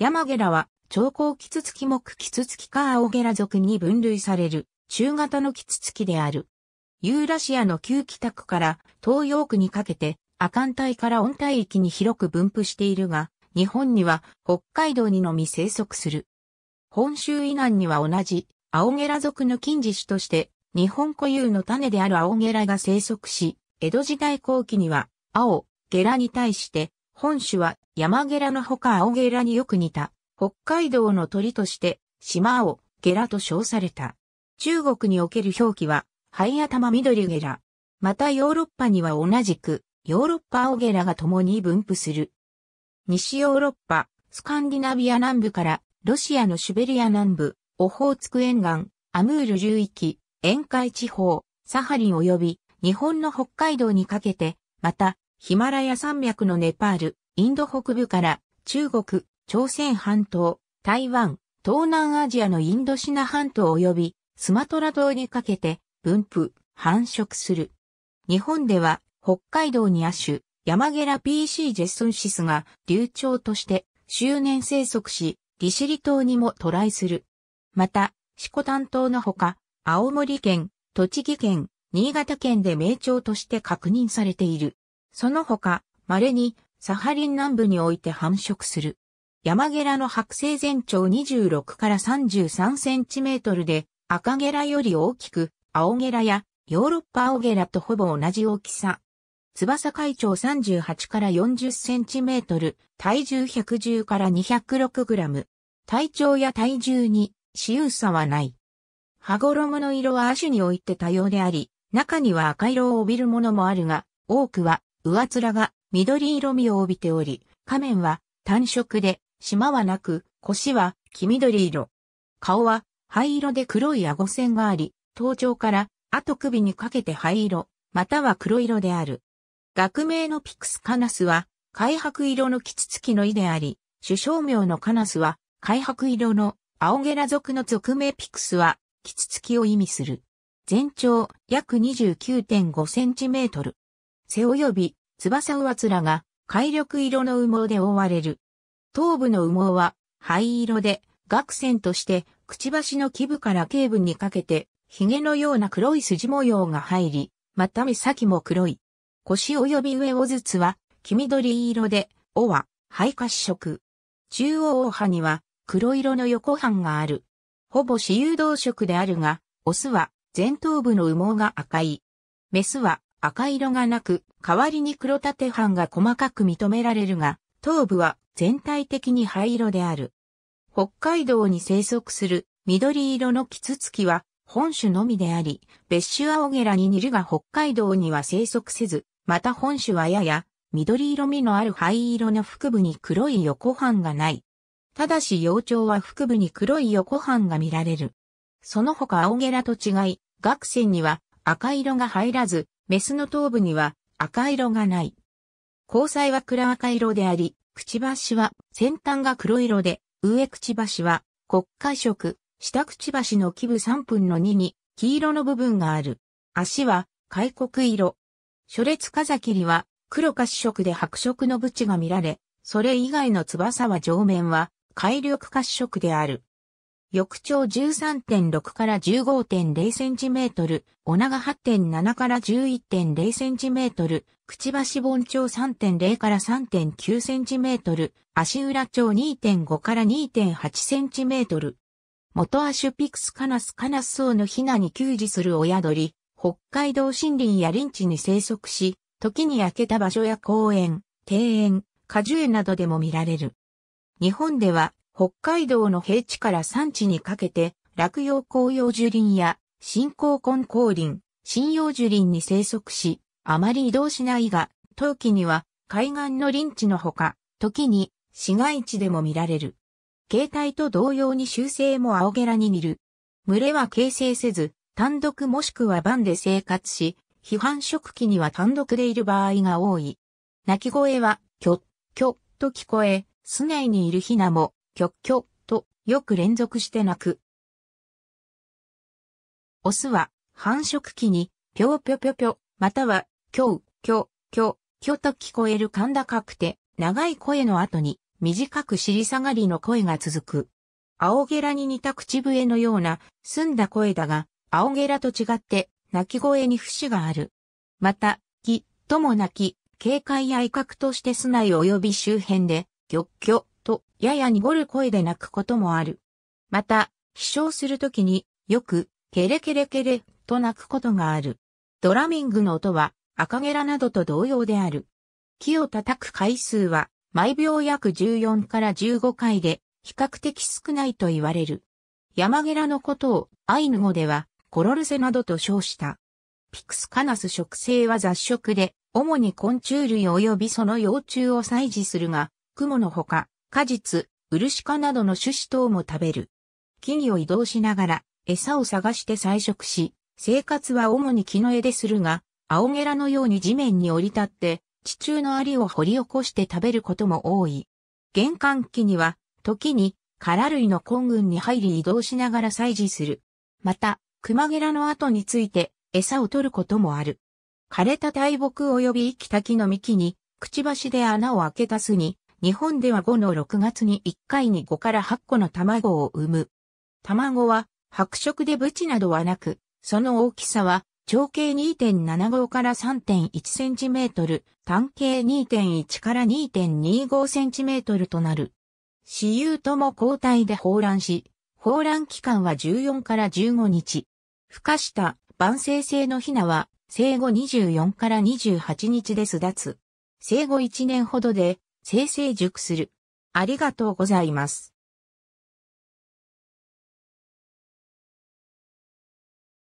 山ゲラは、超高キツツキ目キツツキか青ゲラ属に分類される、中型のキツツキである。ユーラシアの旧北区から東洋区にかけて、亜寒帯から温帯域に広く分布しているが、日本には北海道にのみ生息する。本州以南には同じ、青ゲラ属の近似種として、日本固有の種である青ゲラが生息し、江戸時代後期には、青、ゲラに対して、本種は山ゲラのほか青ゲラによく似た、北海道の鳥として、島青、ゲラと称された。中国における表記は、灰頭緑ゲラ。またヨーロッパには同じく、ヨーロッパ青ゲラが共に分布する。西ヨーロッパ、スカンディナビア南部から、ロシアのシュベリア南部、オホーツク沿岸、アムール流域、沿海地方、サハリン及び、日本の北海道にかけて、また、ヒマラヤ山脈のネパール、インド北部から中国、朝鮮半島、台湾、東南アジアのインドシナ半島及びスマトラ島にかけて分布、繁殖する。日本では北海道に亜種、マゲラ PC ジェッソンシスが流暢として周年生息し、利尻島にも渡来する。また、四股担当のほか、青森県、栃木県、新潟県で名鳥として確認されている。その他、稀にサハリン南部において繁殖する。山ゲラの剥製全長26から33センチメートルで、赤ゲラより大きく、青ゲラやヨーロッパ青ゲラとほぼ同じ大きさ。翼海長38から40センチメートル、体重110から206グラム。体長や体重に、私有差はない。羽衣の色は亜種において多様であり、中には赤色を帯びるものもあるが、多くは、上面が緑色味を帯びており、仮面は単色で、島はなく、腰は黄緑色。顔は灰色で黒い顎線があり、頭頂から後首にかけて灰色、または黒色である。学名のピクスカナスは、開白色のキツツキの意であり、首相名のカナスは、開白色の青ゲラ族の俗名ピクスは、キツツキを意味する。全長約29.5センチメートル。背及び翼上つらが海緑色の羽毛で覆われる。頭部の羽毛は灰色で、学線としてくちばしの基部から頸部にかけて、髭のような黒い筋模様が入り、また目先も黒い。腰及び上尾筒は黄緑色で、尾は灰褐色。中央尾葉には黒色の横半がある。ほぼ私有動色であるが、オスは前頭部の羽毛が赤い。メスは赤色がなく、代わりに黒縦斑が細かく認められるが、頭部は全体的に灰色である。北海道に生息する緑色のキツツキは本種のみであり、別種アオゲラに似るが北海道には生息せず、また本種はやや緑色味のある灰色の腹部に黒い横斑がない。ただし幼鳥は腹部に黒い横斑が見られる。その他アオゲラと違い、学生には赤色が入らず、メスの頭部には赤色がない。交際は暗赤色であり、くちばしは先端が黒色で、上くちばしは黒海色、下くちばしの基部3分の2に黄色の部分がある。足は開国色。初列風切りは黒褐色で白色のブチが見られ、それ以外の翼は上面は海力褐色である。翌長13.6から15.0センチメートル、お長8.7から11.0センチメートル、くちばし盆長3.0から3.9センチメートル、足裏長2.5から2.8センチメートル。元アシュピクスカナスカナス層のヒナに給仕する親鳥、北海道森林や林地に生息し、時に焼けた場所や公園、庭園、果樹園などでも見られる。日本では北海道の平地から山地にかけて、落葉紅葉樹林や新興根高林、新葉樹林に生息し、あまり移動しないが、冬季には海岸の林地のほか、時に市街地でも見られる。形態と同様に習性も青ゲラに似る。群れは形成せず、単独もしくは番で生活し、批判食器には単独でいる場合が多い。鳴き声は、キョッ、キョッと聞こえ、巣内にいるヒナも極虚とよく連続して鳴く。オスは繁殖期にぴょぴょぴょぴょ、またはきょう、きょ、きょ、きょと聞こえる甲高くて長い声の後に短く尻下がりの声が続く。青ゲラに似た口笛のような澄んだ声だが、青ゲラと違って鳴き声に節がある。また、き、とも鳴き、警戒や威嚇として巣内及び周辺で、ぎょっきょ、と、やや濁る声で泣くこともある。また、飛翔するときに、よく、ケレケレケレ、と泣くことがある。ドラミングの音は、赤ゲラなどと同様である。木を叩く回数は、毎秒約14から15回で、比較的少ないと言われる。山ゲラのことを、アイヌ語では、コロルセなどと称した。ピクスカナス植生は雑食で、主に昆虫類及びその幼虫を採取するが、蜘蛛のほか、果実、漆化などの種子等も食べる。木々を移動しながら餌を探して採食し、生活は主に木の枝でするが、青ゲラのように地面に降り立って、地中のアリを掘り起こして食べることも多い。玄関機には、時に、殻類の根群に入り移動しながら採事する。また、クマゲラの後について、餌を取ることもある。枯れた大木及び生きた木の幹に、くちばしで穴を開けた巣に、日本では5の6月に1回に5から8個の卵を産む。卵は白色でブチなどはなく、その大きさは長径2.75から3.1センチメートル、単径2.1から2.25センチメートルとなる。私有とも交代で放卵し、放卵期間は14から15日。孵化した晩成性のヒナは生後24から28日で巣立つ。生後1年ほどで生成熟する。ありがとうございます。